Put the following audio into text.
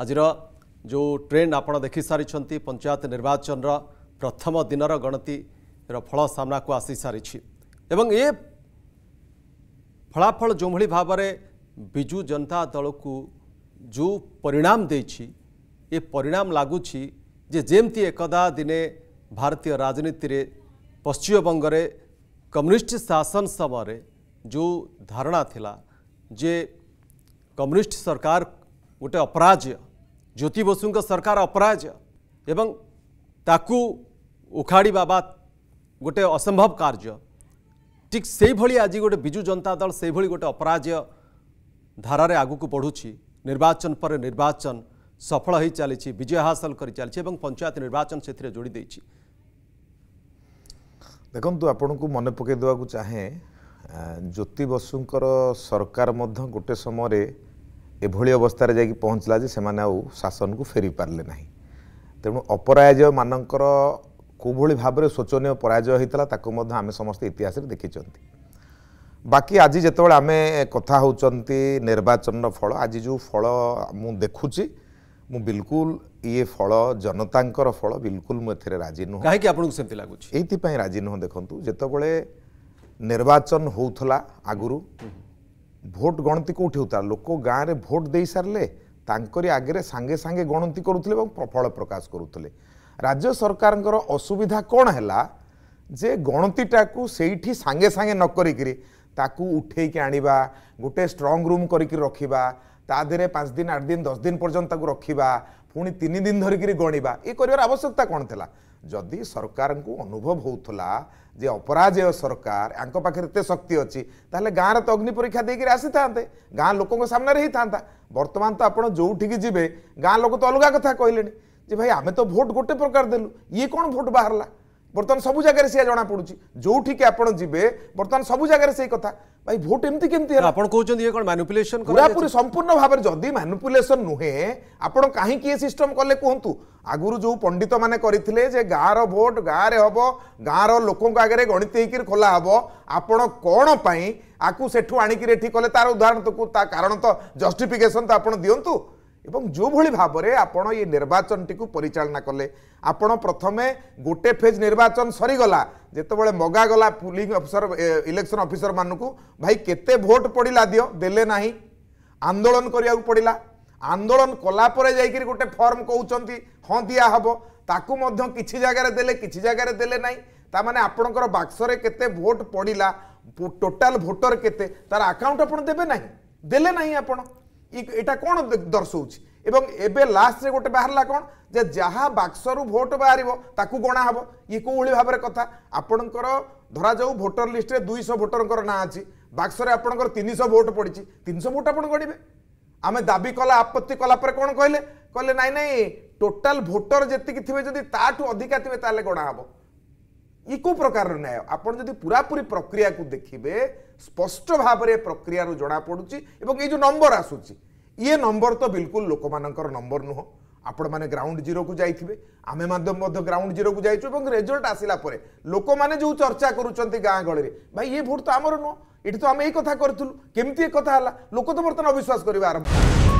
ଆଜିର ଯେଉଁ ଟ୍ରେଣ୍ଡ ଆପଣ ଦେଖିସାରିଛନ୍ତି ପଞ୍ଚାୟତ ନିର୍ବାଚନର ପ୍ରଥମ ଦିନର ଗଣତିର ଫଳ ସାମ୍ନାକୁ ଆସିସାରିଛି ଏବଂ ଏ ଫଳାଫଳ ଯେଉଁଭଳି ଭାବରେ ବିଜୁ ଜନତା ଦଳକୁ ଯେଉଁ ପରିଣାମ ଦେଇଛି ଏ ପରିଣାମ ଲାଗୁଛି ଯେ ଯେମିତି ଏକଦା ଦିନେ ଭାରତୀୟ ରାଜନୀତିରେ ପଶ୍ଚିମବଙ୍ଗରେ କମ୍ୟୁନିଷ୍ଟ ଶାସନ ସମୟରେ ଯେଉଁ ଧାରଣା ଥିଲା ଯେ କମ୍ୟୁନିଷ୍ଟ ସରକାର ଗୋଟେ ଅପରାଜୟ ଜ୍ୟୋତି ବସୁଙ୍କ ସରକାର ଅପରାଜୟ ଏବଂ ତାକୁ ଉଖାଡ଼ିବା ବା ଗୋଟେ ଅସମ୍ଭବ କାର୍ଯ୍ୟ ଠିକ୍ ସେଇଭଳି ଆଜି ଗୋଟେ ବିଜୁ ଜନତା ଦଳ ସେଇଭଳି ଗୋଟେ ଅପରାଜୟ ଧାରାରେ ଆଗକୁ ବଢ଼ୁଛି ନିର୍ବାଚନ ପରେ ନିର୍ବାଚନ ସଫଳ ହୋଇ ଚାଲିଛି ବିଜୟ ହାସଲ କରି ଚାଲିଛି ଏବଂ ପଞ୍ଚାୟତ ନିର୍ବାଚନ ସେଥିରେ ଯୋଡ଼ି ଦେଇଛି ଦେଖନ୍ତୁ ଆପଣଙ୍କୁ ମନେ ପକାଇ ଦେବାକୁ ଚାହେଁ ଜ୍ୟୋତି ବସୁଙ୍କର ସରକାର ମଧ୍ୟ ଗୋଟେ ସମୟରେ ଏଭଳି ଅବସ୍ଥାରେ ଯାଇକି ପହଞ୍ଚିଲା ଯେ ସେମାନେ ଆଉ ଶାସନକୁ ଫେରି ପାରିଲେ ନାହିଁ ତେଣୁ ଅପରାଜୟମାନଙ୍କର କେଉଁଭଳି ଭାବରେ ଶୋଚନୀୟ ପରାଜୟ ହୋଇଥିଲା ତାକୁ ମଧ୍ୟ ଆମେ ସମସ୍ତେ ଇତିହାସରେ ଦେଖିଛନ୍ତି ବାକି ଆଜି ଯେତେବେଳେ ଆମେ କଥା ହେଉଛନ୍ତି ନିର୍ବାଚନର ଫଳ ଆଜି ଯେଉଁ ଫଳ ମୁଁ ଦେଖୁଛି ମୁଁ ବିଲକୁଲ ଇଏ ଫଳ ଜନତାଙ୍କର ଫଳ ବିଲକୁଲ ମୁଁ ଏଥିରେ ରାଜି ନୁହଁ କାହିଁକି ଆପଣଙ୍କୁ ସେମିତି ଲାଗୁଛି ଏଇଥିପାଇଁ ରାଜି ନୁହଁ ଦେଖନ୍ତୁ ଯେତେବେଳେ ନିର୍ବାଚନ ହେଉଥିଲା ଆଗରୁ ଭୋଟ୍ ଗଣତି କେଉଁଠି ହେଉଥିଲା ଲୋକ ଗାଁରେ ଭୋଟ୍ ଦେଇସାରିଲେ ତାଙ୍କରି ଆଗରେ ସାଙ୍ଗେ ସାଙ୍ଗେ ଗଣତି କରୁଥିଲେ ଏବଂ ପ୍ରଫଳ ପ୍ରକାଶ କରୁଥିଲେ ରାଜ୍ୟ ସରକାରଙ୍କର ଅସୁବିଧା କ'ଣ ହେଲା ଯେ ଗଣତିଟାକୁ ସେଇଠି ସାଙ୍ଗେ ସାଙ୍ଗେ ନ କରିକିରି ତାକୁ ଉଠେଇକି ଆଣିବା ଗୋଟେ ଷ୍ଟ୍ରଙ୍ଗ ରୁମ୍ କରିକି ରଖିବା ତା ଦେହରେ ପାଞ୍ଚ ଦିନ ଆଠ ଦିନ ଦଶ ଦିନ ପର୍ଯ୍ୟନ୍ତ ତାକୁ ରଖିବା ପୁଣି ତିନି ଦିନ ଧରିକିରି ଗଣିବା ଏ କରିବାର ଆବଶ୍ୟକତା କ'ଣ ଥିଲା ଯଦି ସରକାରଙ୍କୁ ଅନୁଭବ ହେଉଥିଲା ଯେ ଅପରାଜୟ ସରକାର ୟାଙ୍କ ପାଖରେ ଏତେ ଶକ୍ତି ଅଛି ତାହେଲେ ଗାଁରେ ତ ଅଗ୍ନି ପରୀକ୍ଷା ଦେଇକରି ଆସିଥାନ୍ତେ ଗାଁ ଲୋକଙ୍କ ସାମ୍ନାରେ ହେଇଥାନ୍ତା ବର୍ତ୍ତମାନ ତ ଆପଣ ଯେଉଁଠିକି ଯିବେ ଗାଁ ଲୋକ ତ ଅଲଗା କଥା କହିଲେଣି ଯେ ଭାଇ ଆମେ ତ ଭୋଟ୍ ଗୋଟେ ପ୍ରକାର ଦେଲୁ ଇଏ କ'ଣ ଭୋଟ୍ ବାହାରିଲା ବର୍ତ୍ତମାନ ସବୁ ଜାଗାରେ ସେଇଆ ଜଣାପଡ଼ୁଛି ଯେଉଁଠିକି ଆପଣ ଯିବେ ବର୍ତ୍ତମାନ ସବୁ ଜାଗାରେ ସେଇ କଥା ভাই ভোট এমতি কেমতি হল আপন কোচন ইয়ে কোন ম্যানিপুলেশন করা পুরি সম্পূর্ণ ভাবে যদি ম্যানিপুলেশন নুহে আপন কাহি কি সিস্টম কলে কোহন্তু আগুরু যে পণ্ডিত মানে করিলে যে গাঁর ভোট গাঁরে হব গাঁর লোক আগে গণিত হইকি খোলা হব আপন কোণ পাই আকু সেঠু আনিকি এটি কলে তার উদাহরণ তো তা কারণ তো জস্টিফিকেসন তো আপন দিয়ন্তু এবং যেভাবে ভাবে আপনার এই নির্বাচনটি পরিচালনা কলে আপনার প্রথমে গোটে ফেজ নির্বাচন সরিগলা ଯେତେବେଳେ ମଗାଗଲା ପୁଲିଂ ଅଫିସର ଇଲେକ୍ସନ୍ ଅଫିସରମାନଙ୍କୁ ଭାଇ କେତେ ଭୋଟ୍ ପଡ଼ିଲା ଦିଅ ଦେଲେ ନାହିଁ ଆନ୍ଦୋଳନ କରିବାକୁ ପଡ଼ିଲା ଆନ୍ଦୋଳନ କଲା ପରେ ଯାଇକରି ଗୋଟେ ଫର୍ମ କହୁଛନ୍ତି ହଁ ଦିଆହେବ ତାକୁ ମଧ୍ୟ କିଛି ଜାଗାରେ ଦେଲେ କିଛି ଜାଗାରେ ଦେଲେ ନାହିଁ ତାମାନେ ଆପଣଙ୍କର ବାକ୍ସରେ କେତେ ଭୋଟ୍ ପଡ଼ିଲା ଟୋଟାଲ ଭୋଟର କେତେ ତାର ଆକାଉଣ୍ଟ ଆପଣ ଦେବେ ନାହିଁ ଦେଲେ ନାହିଁ ଆପଣ ଏଇଟା କ'ଣ ଦର୍ଶଉଛି এবং এবে লাস্টরে গোটে বাহারা কোণ যে যা বাক্সরু ভোট বাহার তাকে গণা হব ইয়ে কোভাবে ভাবে কথা আপনার ধরাযাও ভোটর লিষ্টে দুইশ ভোটরঙ্কর না আছে বাক্সরে আপনার তিনশ ভোট পড়ছে তিনশ ভোট আপনার গণবে আমি দাবি কলা আপত্তি কলাপরে কোণ কহিলেন কহিলেন নাই নাই টোটাল ভোটর যেতিকি থিবে যদি তাঠু অধিকা থিবে তাহলে গণা হব ই কো প্রকার ন্যায় আপনার যদি পুরাপুরি প্রক্রিয়া দেখবে স্পষ্ট ভাবে প্রক্রিয়ার জনা পড়ুছি এবং এই যে নম্বর আসুচি ଇଏ ନମ୍ବର ତ ବିଲକୁଲ ଲୋକମାନଙ୍କର ନମ୍ବର ନୁହଁ ଆପଣମାନେ ଗ୍ରାଉଣ୍ଡ ଜିରୋକୁ ଯାଇଥିବେ ଆମେ ମଧ୍ୟ ମଧ୍ୟ ଗ୍ରାଉଣ୍ଡ ଜିରୋକୁ ଯାଇଛୁ ଏବଂ ରେଜଲ୍ଟ ଆସିଲା ପରେ ଲୋକମାନେ ଯେଉଁ ଚର୍ଚ୍ଚା କରୁଛନ୍ତି ଗାଁ ଗହଳିରେ ଭାଇ ଇଏ ଭୋଟ ତ ଆମର ନୁହଁ ଏଠି ତ ଆମେ ଏଇ କଥା କରିଥିଲୁ କେମିତି ଏ କଥା ହେଲା ଲୋକ ତ ବର୍ତ୍ତମାନ ଅବିଶ୍ୱାସ କରିବା ଆରମ୍ଭ